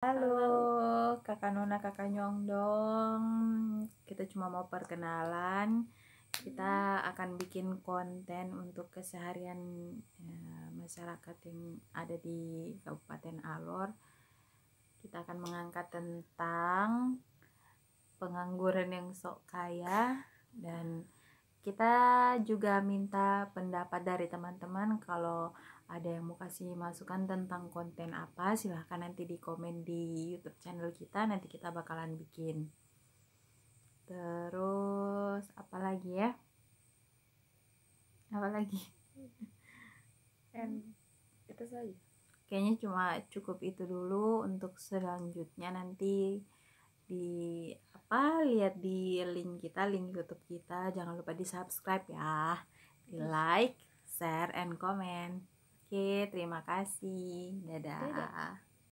Halo, Kakak Nona, Kakak Nyong dong. Kita cuma mau perkenalan. Kita hmm. akan bikin konten untuk keseharian ya, masyarakat yang ada di Kabupaten Alor. Kita akan mengangkat tentang pengangguran yang sok kaya dan kita juga minta pendapat dari teman-teman kalau ada yang mau kasih masukan tentang konten apa silahkan nanti di komen di YouTube channel kita nanti kita bakalan bikin terus apa lagi ya apa lagi and itu saja kayaknya cuma cukup itu dulu untuk selanjutnya nanti di lihat di link kita, link YouTube kita. Jangan lupa di subscribe ya, di iya. like, share, and comment. Oke, terima kasih. Dadah. Dadah.